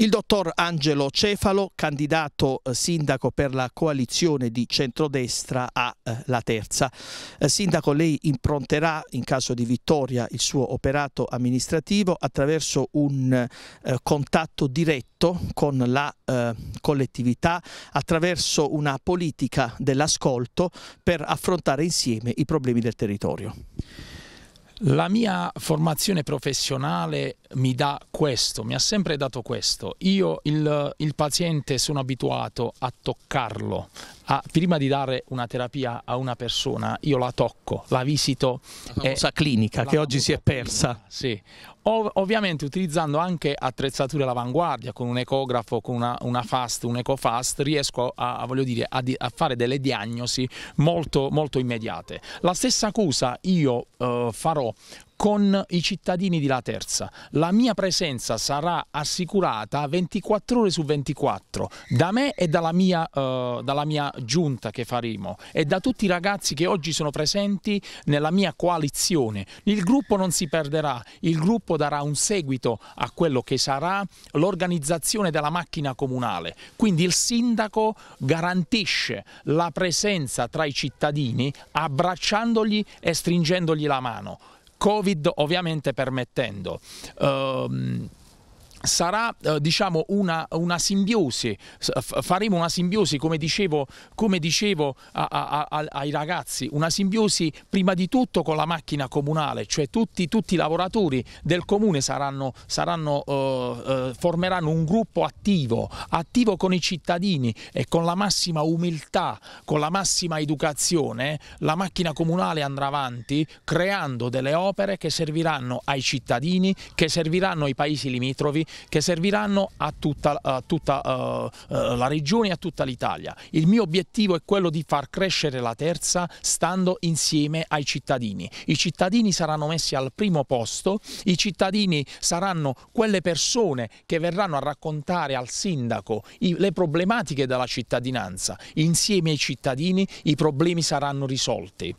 Il dottor Angelo Cefalo, candidato eh, sindaco per la coalizione di centrodestra a eh, La Terza. Eh, sindaco, lei impronterà in caso di vittoria il suo operato amministrativo attraverso un contatto diretto con la collettività, attraverso una politica dell'ascolto per affrontare insieme i problemi del territorio. La mia formazione professionale mi dà questo, mi ha sempre dato questo. Io il, il paziente sono abituato a toccarlo. A, prima di dare una terapia a una persona, io la tocco, la visito. La famosa clinica la che oggi si è persa. Clinica, sì. Ov- ovviamente utilizzando anche attrezzature all'avanguardia, con un ecografo, con una, una FAST, un EcoFAST, riesco a, a, dire, a, di- a fare delle diagnosi molto, molto, immediate. La stessa cosa io eh, farò con i cittadini di La Terza. La mia presenza sarà assicurata 24 ore su 24 da me e dalla mia, eh, dalla mia giunta che faremo e da tutti i ragazzi che oggi sono presenti nella mia coalizione. Il gruppo non si perderà, il gruppo darà un seguito a quello che sarà l'organizzazione della macchina comunale. Quindi il sindaco garantisce la presenza tra i cittadini abbracciandogli e stringendogli la mano. Covid ovviamente permettendo. Um, sarà eh, diciamo una, una simbiosi, faremo una simbiosi come dicevo, come dicevo a, a, a, ai ragazzi, una simbiosi prima di tutto con la macchina comunale, cioè tutti, tutti i lavoratori del comune saranno, saranno, eh, eh, formeranno un gruppo attivo, attivo con i cittadini e con la massima umiltà, con la massima educazione, la macchina comunale andrà avanti creando delle opere che serviranno ai cittadini, che serviranno ai paesi limitrofi, che serviranno a tutta, a tutta uh, la regione e a tutta l'Italia. Il mio obiettivo è quello di far crescere la terza stando insieme ai cittadini. I cittadini saranno messi al primo posto, i cittadini saranno quelle persone che verranno a raccontare al sindaco i, le problematiche della cittadinanza. Insieme ai cittadini i problemi saranno risolti.